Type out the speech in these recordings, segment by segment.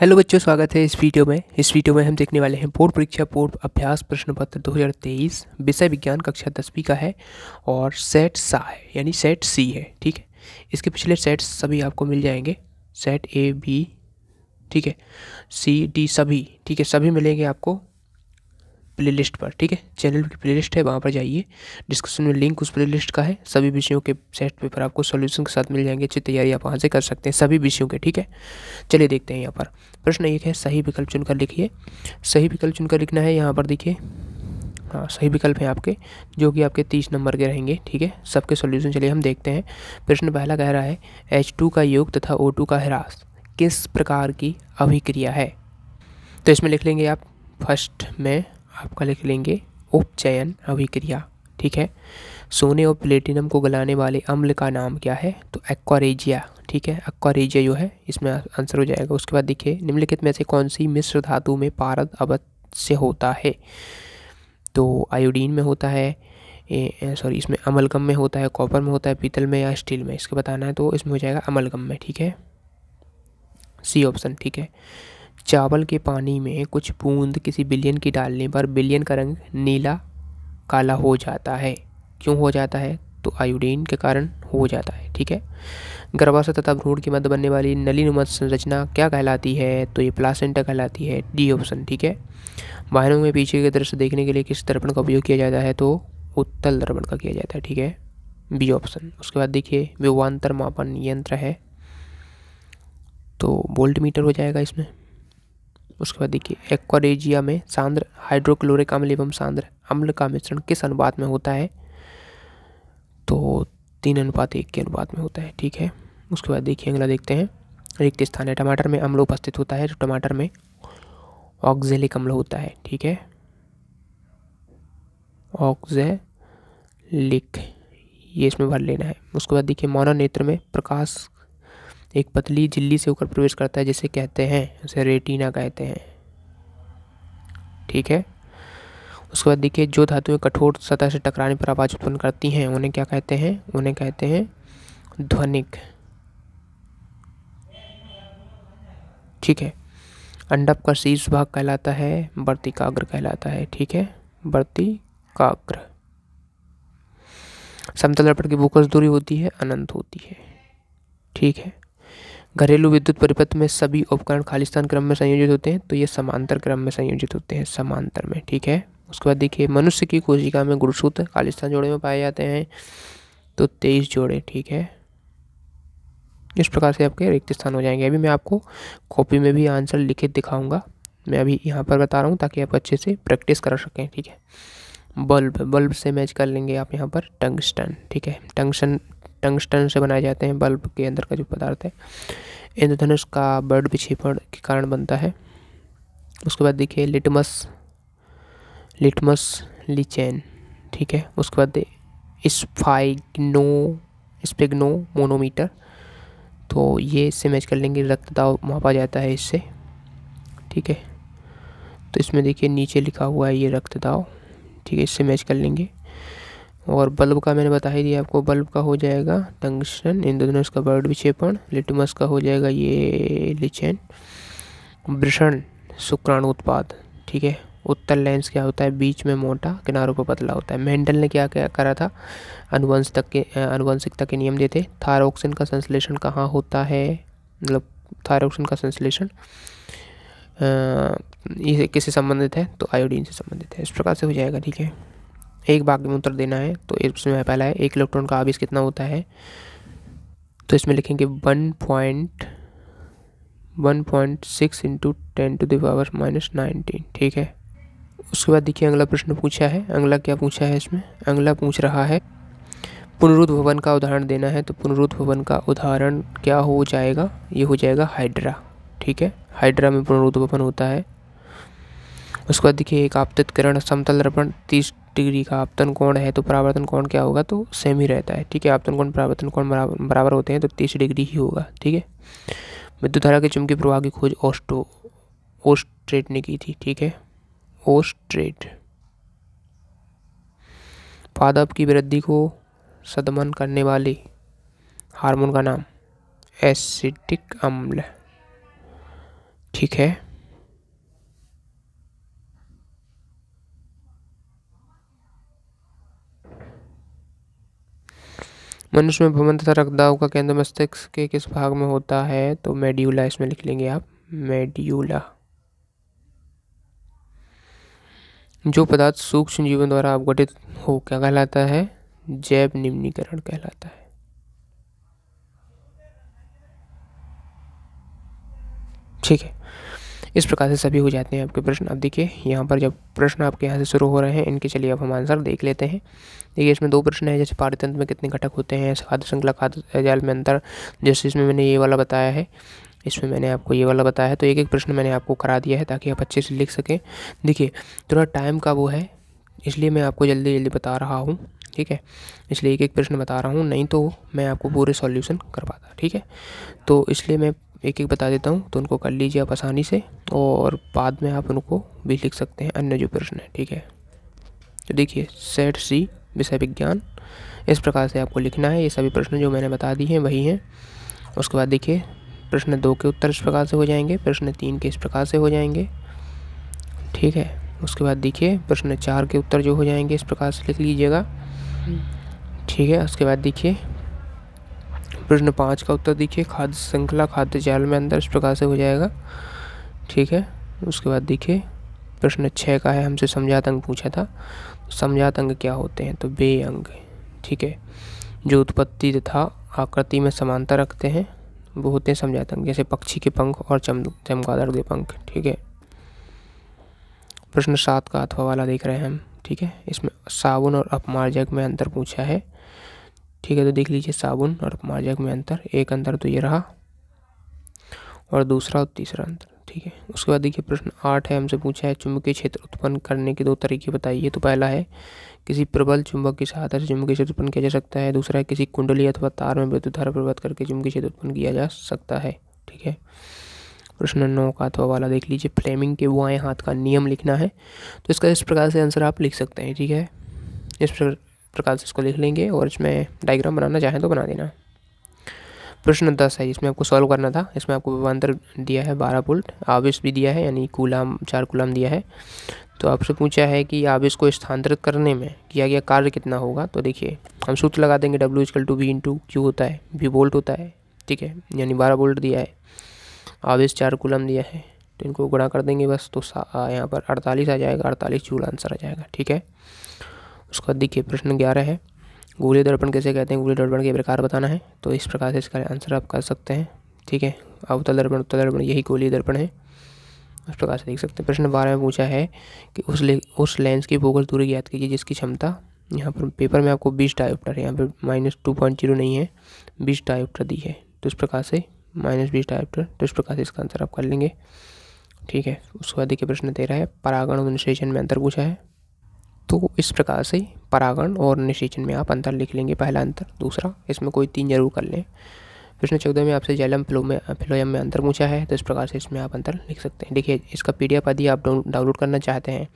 Hello बच्चों स्वागत है इस वीडियो में इस वीडियो में हम देखने वाले हैं बोर्ड परीक्षा पूर्व अभ्यास प्रश्न पत्र 2023 विषय विज्ञान कक्षा दसवीं का है और सेट सा है यानी सेट सी है ठीक है इसके पिछले सेट सभी आपको मिल जाएंगे सेट ए बी ठीक है सी डी सभी ठीक है सभी मिलेंगे आपको प्लेलिस्ट पर ठीक है चैनल की प्लेलिस्ट है वहाँ पर जाइए डिस्क्रिप्शन में लिंक उस प्लेलिस्ट का है सभी विषयों के सेट पेपर आपको सोल्यूशन के साथ मिल जाएंगे अच्छी तैयारी आप वहाँ से कर सकते हैं सभी विषयों के ठीक है चलिए देखते हैं यहाँ पर प्रश्न एक है सही विकल्प चुनकर लिखिए सही विकल्प चुनकर लिखना है यहाँ पर देखिए हाँ सही विकल्प हैं आपके जो कि आपके तीस नंबर के रहेंगे ठीक है सबके सोल्यूशन चलिए हम देखते हैं प्रश्न पहला कह रहा है एच टू का योग तथा ओ टू का ह्रास किस प्रकार की अभिक्रिया है तो इसमें लिख लेंगे आप फर्स्ट में आपका लिख लेंगे उपचयन अभिक्रिया ठीक है सोने और प्लेटिनम को गलाने वाले अम्ल का नाम क्या है तो एक्वारेजिया ठीक है एक्वारेजिया जो है इसमें आंसर हो जाएगा उसके बाद देखिए निम्नलिखित में से कौन सी मिश्र धातु में पारद अवध से होता है तो आयोडीन में होता है सॉरी इसमें अमलगम में होता है कॉपर में होता है पीतल में या स्टील में इसके बताना है तो इसमें हो जाएगा अमलगम में ठीक है सी ऑप्शन ठीक है चावल के पानी में कुछ बूंद किसी बिलियन की डालने पर बिलियन का रंग नीला काला हो जाता है क्यों हो जाता है तो आयोडीन के कारण हो जाता है ठीक है गर्भाशय तथा भ्रूण के मध्य बनने वाली नलीनुमा संरचना क्या कहलाती है तो ये प्लासेंटा कहलाती है डी ऑप्शन ठीक है वाहनों में पीछे के दृश्य देखने के लिए किस दर्पण का उपयोग किया जाता है तो उत्तल दर्पण का किया जाता है ठीक है बी ऑप्शन उसके बाद देखिए विवान्तर मापन यंत्र है तो वोल्ट मीटर हो जाएगा इसमें उसके बाद देखिए एक्वारेजिया में सांद्र हाइड्रोक्लोरिक अम्ल एवं सांद्र अम्ल का मिश्रण किस अनुपात में होता है तो तीन अनुपात एक के अनुपात में होता है ठीक है उसके बाद देखिए अगला देखते हैं रिक्त स्थान है टमाटर में अम्ल उपस्थित होता है टमाटर में ऑक्जेलिक अम्ल होता है ठीक है ऑक्जेलिक ये इसमें भर लेना है उसके बाद देखिए मौन नेत्र में प्रकाश एक पतली झिल्ली से ऊपर प्रवेश करता है जिसे कहते हैं उसे रेटिना कहते हैं ठीक है उसके बाद देखिए जो धातुएं कठोर सतह से टकराने पर आवाज़ उत्पन्न करती हैं उन्हें क्या कहते हैं उन्हें कहते हैं ध्वनिक ठीक है अंडप का शीर्ष भाग कहलाता है वर्तिकाग्र कहलाता है ठीक है वर्तिकाग्र समतल रपट की भूकस दूरी होती है अनंत होती है ठीक है घरेलू विद्युत परिपथ में सभी उपकरण खालिस्तान क्रम में संयोजित होते हैं तो ये समांतर क्रम में संयोजित होते हैं समांतर में ठीक है उसके बाद देखिए मनुष्य की कोशिका में गुणसूत्र खालिस्तान जोड़े में पाए जाते हैं तो तेईस जोड़े ठीक है इस प्रकार से आपके रिक्त स्थान हो जाएंगे अभी मैं आपको कॉपी में भी आंसर लिखित दिखाऊंगा मैं अभी यहाँ पर बता रहा हूँ ताकि आप अच्छे से प्रैक्टिस कर सकें ठीक है बल्ब बल्ब से मैच कर लेंगे आप यहाँ पर टंगस्टन ठीक है टंगस्टन टंगस्टन से बनाए जाते हैं बल्ब के अंदर का जो पदार्थ है इंद्रधनुष का बर्ड विक्षेपण के कारण बनता है उसके बाद देखिए लिटमस लिटमस लिचेन ठीक है उसके बाद स्फाइग्नो स्पेग्नो मोनोमीटर तो ये इससे मैच कर लेंगे रक्त दाव मापा जाता है इससे ठीक है तो इसमें देखिए नीचे लिखा हुआ है ये रक्त दाव ठीक है इससे मैच कर लेंगे और बल्ब का मैंने बता ही दिया आपको बल्ब का हो जाएगा टंगस्टन इंद्रधनुष का बर्ड विक्षेपण लिटमस का हो जाएगा ये लिचेन भ्रषण शुक्राणु उत्पाद ठीक है उत्तर लेंस क्या होता है बीच में मोटा किनारों पर पतला होता है मेंडल ने क्या क्या करा था अनुवंश तक के अनुवंशिकता के नियम देते थारोक्सिन का संश्लेषण कहाँ होता है मतलब थारोक्सिन का संश्लेषण ये किससे संबंधित है तो आयोडीन से संबंधित है इस प्रकार से हो जाएगा ठीक है एक भाग में उत्तर देना है तो इसमें पहला है एक इलेक्ट्रॉन का आवेश कितना होता है तो इसमें लिखेंगे one point one point six into ten to the power minus nineteen ठीक है उसके बाद देखिए अगला प्रश्न पूछा है अगला क्या पूछा है इसमें अगला पूछ रहा है पुनरुद्ध भवन का उदाहरण देना है तो पुनरुद्ध भवन का उदाहरण क्या हो जाएगा ये हो जाएगा हाइड्रा ठीक है हाइड्रा में पुनरुद्ध भवन होता है उसके बाद देखिए एक आपतित किरण समतल दर्पण तीस डिग्री का आपतन कोण है तो परावर्तन कोण क्या होगा तो सेम ही रहता है ठीक है आपतन कोण परावर्तन कोण बराबर होते हैं तो तीस डिग्री ही होगा ठीक है विद्युत धारा के चुंबकीय प्रवाह की खोज ओस्टो ओस्ट्रेट ने की थी ठीक है ओस्ट्रेट पादप की वृद्धि को सदमन करने वाली हार्मोन का नाम एसिटिक अम्ल ठीक है मनुष्य में भ्रमण तथा रक्तदाव का केंद्र मस्तिष्क के किस भाग में होता है तो मेड्यूला इसमें लिख लेंगे आप मेड्यूला जो पदार्थ सूक्ष्म जीवन द्वारा अवगठित हो क्या कहलाता है जैव निम्नीकरण कहलाता है ठीक है इस प्रकार से सभी हो जाते हैं आपके प्रश्न अब देखिए यहाँ पर जब प्रश्न आपके यहाँ से शुरू हो रहे हैं इनके चलिए अब हम आंसर देख लेते हैं देखिए इसमें दो प्रश्न है जैसे पारितंत्र में कितने घटक होते हैं खाद्य श्रृंखला खाद्य जाल में अंतर जैसे इसमें मैंने ये वाला बताया है इसमें मैंने आपको ये वाला बताया है तो एक एक प्रश्न मैंने आपको करा दिया है ताकि आप अच्छे से लिख सकें देखिए थोड़ा टाइम का वो है इसलिए मैं आपको जल्दी जल्दी बता रहा हूँ ठीक है इसलिए एक एक प्रश्न बता रहा हूँ नहीं तो मैं आपको पूरे सॉल्यूशन कर पाता ठीक है तो इसलिए मैं एक एक बता देता हूँ तो उनको कर लीजिए आप आसानी से और बाद में आप उनको भी लिख सकते हैं अन्य जो प्रश्न है ठीक है तो देखिए सेट सी विषय विज्ञान इस प्रकार से आपको लिखना है ये सभी प्रश्न जो मैंने बता दिए हैं वही हैं उसके बाद देखिए प्रश्न दो के उत्तर इस प्रकार से हो जाएंगे प्रश्न तीन के इस प्रकार से हो जाएंगे ठीक है उसके बाद देखिए प्रश्न चार के उत्तर जो हो जाएंगे इस प्रकार से लिख लीजिएगा हम्म। ठीक है उसके बाद देखिए प्रश्न पाँच का उत्तर देखिए खाद्य श्रृंखला खाद्य जाल में अंदर इस प्रकार से हो जाएगा ठीक है उसके बाद देखिए प्रश्न छः का है हमसे समझात अंग पूछा था तो समझात अंग क्या होते हैं तो बे अंग ठीक है जो उत्पत्ति तथा आकृति में समानता रखते हैं वो होते हैं समझात अंग जैसे पक्षी के पंख और चम चमकादड़ के पंख ठीक है प्रश्न सात का अथवा वाला देख रहे हैं हम ठीक है इसमें साबुन और अपमार्जक में अंतर पूछा है ठीक है तो देख लीजिए साबुन और माजक में अंतर एक अंतर तो ये रहा और दूसरा और तीसरा अंतर ठीक है उसके बाद देखिए प्रश्न आठ है हमसे पूछा है चुंबकीय क्षेत्र उत्पन्न करने के दो तरीके बताइए तो पहला है किसी प्रबल चुंबक की सहायता से चुंबकीय क्षेत्र उत्पन्न किया जा सकता है दूसरा है किसी कुंडली अथवा तार में विद्युत धारा प्रवत करके चुंबकीय क्षेत्र उत्पन्न किया जा सकता है ठीक है प्रश्न नौ का अथवा वाला देख लीजिए फ्लेमिंग के बाएँ हाथ का नियम लिखना है तो इसका इस प्रकार से आंसर आप लिख सकते हैं ठीक है इस प्रकार प्रकार से इसको लिख लेंगे और इसमें डायग्राम बनाना चाहें तो बना देना प्रश्न दस है इसमें आपको सॉल्व करना था इसमें आपको विभांतर दिया है बारह बोल्ट आवेश भी दिया है यानी कूलाम चार कूलाम दिया है तो आपसे पूछा है कि आवेश को स्थानांतरित करने में किया गया कार्य कितना होगा तो देखिए हम सूत्र लगा देंगे W equal to V into Q होता है वी बोल्ट होता है ठीक है यानी बारह बोल्ट दिया है आवेश चार कूलम दिया है तो इनको गुणा कर देंगे बस तो यहाँ पर अड़तालीस आ जाएगा अड़तालीस जूल आंसर आ जाएगा ठीक है उसका देखिए प्रश्न ग्यारह है गोली दर्पण कैसे कहते हैं गोली दर्पण के प्रकार बताना है तो इस प्रकार से इसका आंसर आप कर सकते हैं ठीक है अवतल दर्पण उत्तल दर्पण यही गोली दर्पण है इस प्रकार से देख सकते हैं प्रश्न बारह में पूछा है कि उस ले उस लेंस की भूगल दूरी ज्ञात कीजिए जिसकी क्षमता यहाँ पर पेपर में आपको बीस डायोप्टर है यहाँ पर माइनस टू पॉइंट जीरो नहीं है बीस डायोप्टर दी है तो इस प्रकार से माइनस बीस डायोप्टर तो इस प्रकार से इसका आंसर आप कर लेंगे ठीक है उसके बाद देखिए प्रश्न तेरह है परागण और निषेचन में अंतर पूछा है तो इस प्रकार से परागण और निषेचन में आप अंतर लिख लेंगे पहला अंतर दूसरा इसमें कोई तीन जरूर कर लें प्रश्न चौदह में आपसे जैलम फ्लो में फ्लोयम में अंतर पूछा है तो इस प्रकार से इसमें आप अंतर लिख सकते हैं देखिए इसका पी यदि आप डाउनलोड करना चाहते हैं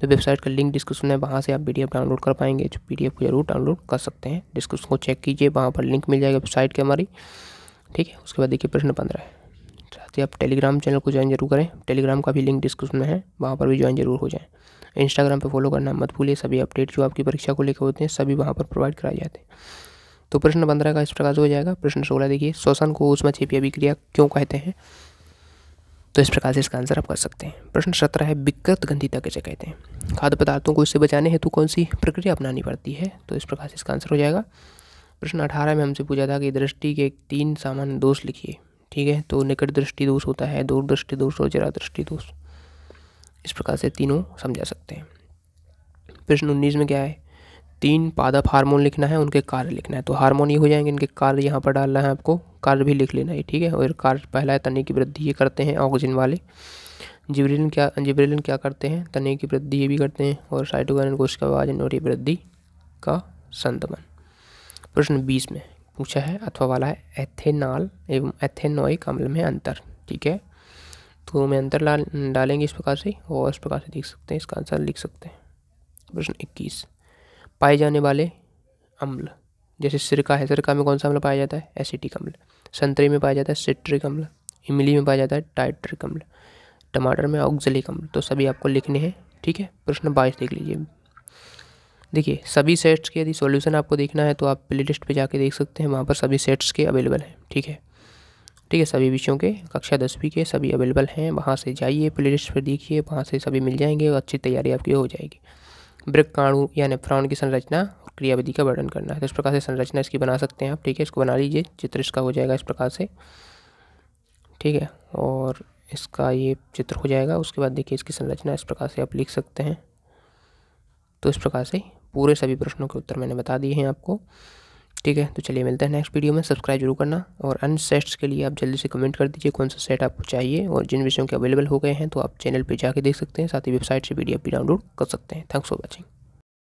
तो वेबसाइट का लिंक डिस्क्रिप्शन है वहाँ से आप पी डाउनलोड कर पाएंगे जो पी को जरूर डाउनलोड कर सकते हैं डिस्क्रिप्शन को चेक कीजिए वहाँ पर लिंक मिल जाएगा वेबसाइट की हमारी ठीक है उसके बाद देखिए प्रश्न पंद्रह है इसलिए आप टेलीग्राम चैनल को ज्वाइन जरूर करें टेलीग्राम का भी लिंक डिस्क्रिप्शन में है वहाँ पर भी ज्वाइन जरूर हो जाए इंस्टाग्राम पर फॉलो करना मत भूलिए सभी अपडेट जो आपकी परीक्षा को लेकर होते हैं सभी वहाँ पर प्रोवाइड कराए जाते हैं तो प्रश्न पंद्रह का इस प्रकार से हो जाएगा प्रश्न सोलह देखिए श्वसन को उसमें छिपी अभिक्रिया क्यों कहते हैं तो इस प्रकार से इसका आंसर आप कर सकते हैं प्रश्न सत्रह है विकृत गंधिता कैसे कहते हैं खाद्य पदार्थों को इससे बचाने हेतु कौन सी प्रक्रिया अपनानी पड़ती है तो इस प्रकार से इसका आंसर हो जाएगा प्रश्न अठारह में हमसे पूछा था कि दृष्टि के तीन सामान्य दोष लिखिए ठीक है तो निकट दृष्टि दोष होता है दूर दृष्टि दोष और जरा दृष्टि दोष इस प्रकार से तीनों समझा सकते हैं प्रश्न उन्नीस में क्या है तीन पादप हार्मोन लिखना है उनके कार्य लिखना है तो हार्मोन ये हो जाएंगे इनके कार्य यहाँ पर डालना है आपको कार्य भी लिख लेना है ठीक है और कार्य पहला है तने की वृद्धि ये करते हैं ऑक्सीजन वाले जिब्रिलिन क्या जिब्रिलिन क्या करते हैं तने की वृद्धि ये भी करते हैं और साइटोगन कोशिका विभाजन और ये वृद्धि का संतमन प्रश्न बीस में पूछा है अथवा वाला है एथेनॉल एवं एथेनोइक अम्ल में अंतर ठीक है तो में अंतर डाल डालेंगे इस प्रकार से और इस प्रकार से देख सकते हैं इसका आंसर लिख सकते हैं प्रश्न इक्कीस पाए जाने वाले अम्ल जैसे सिरका है सिरका में कौन सा अम्ल पाया जाता है एसिटिक अम्ल संतरे में पाया जाता है सिट्रिक अम्ल इमली में पाया जाता है टाइट्रिक अम्ल टमाटर में ऑक्जलिक अम्ल तो सभी आपको लिखने हैं ठीक है प्रश्न बाईस देख लीजिए देखिए सभी सेट्स के यदि सॉल्यूशन आपको देखना है तो आप प्ले लिस्ट पर जाके देख सकते हैं वहाँ पर सभी सेट्स के अवेलेबल हैं ठीक है ठीक है सभी विषयों के कक्षा दसवीं के सभी अवेलेबल हैं वहाँ से जाइए प्ले लिस्ट पर देखिए वहाँ से सभी मिल जाएंगे और अच्छी तैयारी आपकी हो जाएगी ब्रिक काणु या नेफ्रॉन की संरचना क्रियाविधि का वर्णन करना है तो इस प्रकार से संरचना इसकी बना सकते हैं आप ठीक है इसको बना लीजिए चित्र इसका हो जाएगा इस प्रकार से ठीक है और इसका ये चित्र हो जाएगा उसके बाद देखिए इसकी संरचना इस प्रकार से आप लिख सकते हैं तो इस प्रकार से पूरे सभी प्रश्नों के उत्तर मैंने बता दिए हैं आपको ठीक है तो चलिए मिलते हैं नेक्स्ट वीडियो में सब्सक्राइब जरूर करना और अन्य सेट्स के लिए आप जल्दी से कमेंट कर दीजिए कौन सा सेट आपको चाहिए और जिन विषयों के अवेलेबल हो गए हैं तो आप चैनल पर जाके देख सकते हैं साथ ही वेबसाइट से वीडियो भी डाउनलोड कर सकते हैं थैंक्स फॉर वॉचिंग